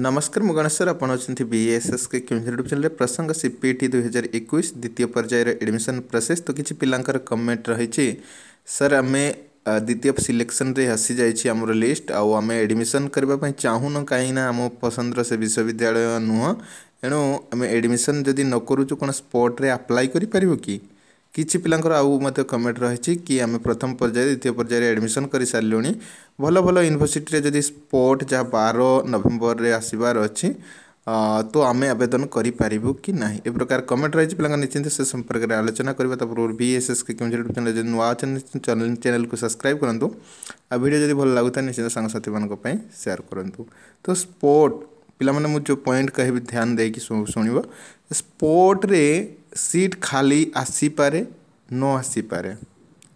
ନମସ୍କାର ମୁଁ ଗଣେଶ୍ୱର ଆପଣ ଅଛନ୍ତି ବିଏଏସ୍ଏସ୍କେ କେଉଁଝର ଡିଭିଜନରେ ପ୍ରସଙ୍ଗ ସି ପି ଟି ଦୁଇହଜାର ଏକୋଇଶ ଦ୍ୱିତୀୟ ପର୍ଯ୍ୟାୟର ଏଡ଼ମିସନ୍ ପ୍ରୋସେସ୍ ତ କିଛି ପିଲାଙ୍କର କମେଣ୍ଟ ରହିଛି ସାର୍ ଆମେ ଦ୍ୱିତୀୟ ସିଲେକ୍ସନ୍ରେ ଆସିଯାଇଛି ଆମର ଲିଷ୍ଟ ଆଉ ଆମେ ଏଡ଼ମିସନ୍ କରିବା ପାଇଁ ଚାହୁଁନୁ କାହିଁକିନା ଆମ ପସନ୍ଦର ସେ ବିଶ୍ୱବିଦ୍ୟାଳୟ ନୁହଁ ଏଣୁ ଆମେ ଏଡ଼ମିସନ୍ ଯଦି ନ କରୁଛୁ କ'ଣ ସ୍ପଟ୍ରେ ଆପ୍ଲାଏ କରିପାରିବୁ କି किसी पिलांर आज कमेंट रही कि आम प्रथम पर्याय द्वितीय पर्यायर एडमिशन कर सारे भल भल यूनिभर्सीटे जदि स्पोर्ट जहाँ बार नवेम्बर में आसबार अच्छी तो आम आवेदन करू कि प्रकार कमेंट रही पिला निश्चिंत से संपर्क में आलोचना करवा एस एस के चैनल जो नुआ अच्छे चैनल चैनल को सब्सक्राइब करूँ आ भिड जब भल लगुता है निश्चित सांगसाथी मैं सेयार करूँ तो स्पोर्ट पिला जो पॉइंट कह ध्यान देखिए शुण्व स्पोर्ट्रे ସିଟ୍ ଖାଲି ଆସିପାରେ ନ ଆସିପାରେ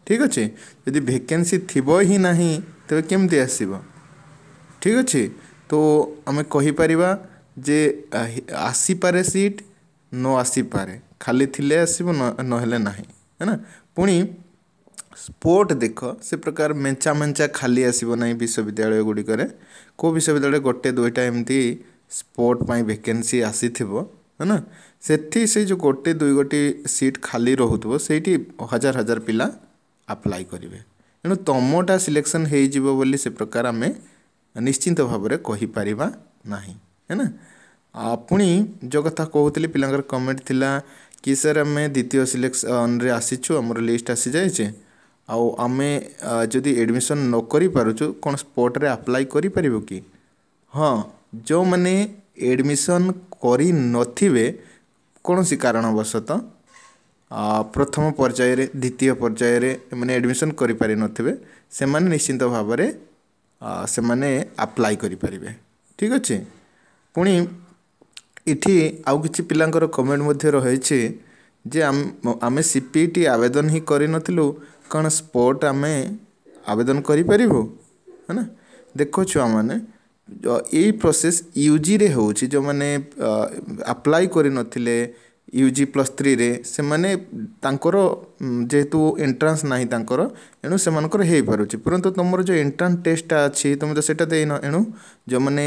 ଠିକ୍ ଅଛି ଯଦି ଭେକେନ୍ସି ଥିବ ହିଁ ନାହିଁ ତେବେ କେମିତି ଆସିବ ଠିକ୍ ଅଛି ତ ଆମେ କହିପାରିବା ଯେ ଆସିପାରେ ସିଟ୍ ନ ଆସିପାରେ ଖାଲି ଥିଲେ ଆସିବ ନହେଲେ ନାହିଁ है ना ପୁଣି ସ୍ପୋର୍ଟ ଦେଖ ସେ ପ୍ରକାର ମେଞ୍ଚା ମେଞ୍ଚା ଖାଲି ଆସିବ ନାହିଁ ବିଶ୍ୱବିଦ୍ୟାଳୟ ଗୁଡ଼ିକରେ କେଉଁ ବିଶ୍ୱବିଦ୍ୟାଳୟରେ ଗୋଟେ ଦୁଇଟା ଏମିତି ସ୍ପୋର୍ଟ ପାଇଁ ଭେକେନ୍ସି ଆସିଥିବ है ସେଠି ସେଇ ଯେଉଁ ଗୋଟେ ଦୁଇ ଗୋଟି ସିଟ୍ ଖାଲି ରହୁଥିବ ସେଇଠି ହଜାର ହଜାର ପିଲା ଆପ୍ଲାଏ କରିବେ ତେଣୁ ତୁମଟା ସିଲେକ୍ସନ୍ ହେଇଯିବ ବୋଲି ସେ ପ୍ରକାର ଆମେ ନିଶ୍ଚିନ୍ତ ଭାବରେ କହିପାରିବା ନାହିଁ ହେ ନା ପୁଣି ଯେଉଁ କଥା କହୁଥିଲି ପିଲାଙ୍କର କମେଣ୍ଟ ଥିଲା କି ସାର୍ ଆମେ ଦ୍ୱିତୀୟ ସିଲେକ୍ସନ୍ରେ ଆସିଛୁ ଆମର ଲିଷ୍ଟ ଆସିଯାଇଛି ଆଉ ଆମେ ଯଦି ଏଡ଼ମିସନ୍ ନ କରିପାରୁଛୁ କ'ଣ ସ୍ପଟ୍ରେ ଆପ୍ଲାଏ କରିପାରିବ କି ହଁ ଯେଉଁମାନେ ଏଡ଼ମିସନ୍ କରିନଥିବେ କୌଣସି କାରଣବଶତଃ ପ୍ରଥମ ପର୍ଯ୍ୟାୟରେ ଦ୍ୱିତୀୟ ପର୍ଯ୍ୟାୟରେ ଏମାନେ ଆଡ଼ମିସନ୍ କରିପାରିନଥିବେ ସେମାନେ ନିଶ୍ଚିନ୍ତ ଭାବରେ ସେମାନେ ଆପ୍ଲାଏ କରିପାରିବେ ଠିକ୍ ଅଛି ପୁଣି ଏଠି ଆଉ କିଛି ପିଲାଙ୍କର କମେଣ୍ଟ ମଧ୍ୟ ରହିଛି ଯେ ଆମେ ସି ପି ଟି ଆବେଦନ ହିଁ କରିନଥିଲୁ କ'ଣ ସ୍ପଟ୍ ଆମେ ଆବେଦନ କରିପାରିବୁ ହେନା ଦେଖ ଛୁଆମାନେ ଏଇ ପ୍ରୋସେସ୍ ୟୁଜିରେ ହେଉଛି ଯେଉଁମାନେ ଆପ୍ଲାଏ କରିନଥିଲେ ୟୁ ଜି ପ୍ଲସ୍ ଥ୍ରୀରେ ସେମାନେ ତାଙ୍କର ଯେହେତୁ ଏଣ୍ଟ୍ରାନ୍ସ ନାହିଁ ତାଙ୍କର ଏଣୁ ସେମାନଙ୍କର ହେଇପାରୁଛି ପରନ୍ତୁ ତୁମର ଯେଉଁ ଏଣ୍ଟ୍ରାନ୍ସ ଟେଷ୍ଟଟା ଅଛି ତୁମେ ତ ସେଇଟା ଦେଇନ ଏଣୁ ଯେଉଁମାନେ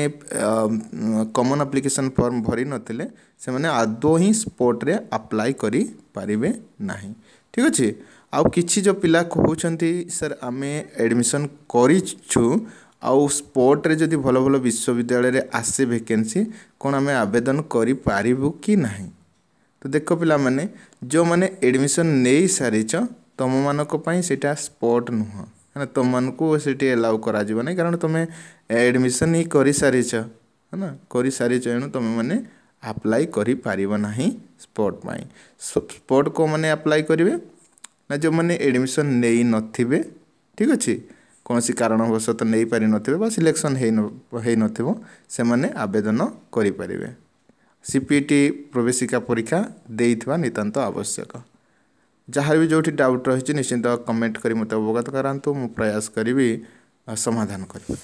କମନ୍ ଆପ୍ଲିକେସନ୍ ଫର୍ମ ଭରିନଥିଲେ ସେମାନେ ଆଦୌ ହିଁ ସ୍ପଟ୍ରେ ଆପ୍ଲାଏ କରିପାରିବେ ନାହିଁ ଠିକ୍ ଅଛି ଆଉ କିଛି ଯେଉଁ ପିଲା କହୁଛନ୍ତି ସାର୍ ଆମେ ଆଡ଼ମିସନ୍ କରିଛୁ ଆଉ ସ୍ପୋର୍ଟରେ ଯଦି ଭଲ ଭଲ ବିଶ୍ୱବିଦ୍ୟାଳୟରେ ଆସେ ଭେକେନ୍ସି କ'ଣ ଆମେ ଆବେଦନ କରିପାରିବୁ କି ନାହିଁ ତ ଦେଖ ପିଲାମାନେ ଯେଉଁମାନେ ଏଡ଼ମିସନ୍ ନେଇସାରିଛ ତୁମମାନଙ୍କ ପାଇଁ ସେଇଟା ସ୍ପୋର୍ଟ ନୁହଁ ହେଲା ତୁମମାନଙ୍କୁ ସେଠି ଏଲାଉ କରାଯିବ ନାହିଁ କାରଣ ତୁମେ ଏଡ଼ମିସନ୍ ହିଁ କରିସାରିଛ ହେଲା କରିସାରିଛ ଏଣୁ ତୁମେମାନେ ଆପ୍ଲାଏ କରିପାରିବ ନାହିଁ ସ୍ପୋର୍ଟ ପାଇଁ ସ୍ପୋର୍ଟ କେଉଁମାନେ ଆପ୍ଲାଏ କରିବେ ନା ଯେଉଁମାନେ ଏଡ଼ମିସନ୍ ନେଇନଥିବେ ଠିକ୍ ଅଛି କୌଣସି କାରଣବଶତଃ ନେଇପାରିନଥିବେ ବା ସିଲେକ୍ସନ୍ ହେଇ ହେଇନଥିବ ସେମାନେ ଆବେଦନ କରିପାରିବେ ସିପିଇଟି ପ୍ରବେଶିକା ପରୀକ୍ଷା ଦେଇଥିବା ନିତାନ୍ତ ଆବଶ୍ୟକ ଯାହା ବି ଯେଉଁଠି ଡାଉଟ୍ ରହିଛି ନିଶ୍ଚିନ୍ତ କମେଣ୍ଟ କରି ମୋତେ ଅବଗତ କରାନ୍ତୁ ମୁଁ ପ୍ରୟାସ କରିବି ସମାଧାନ କରିବି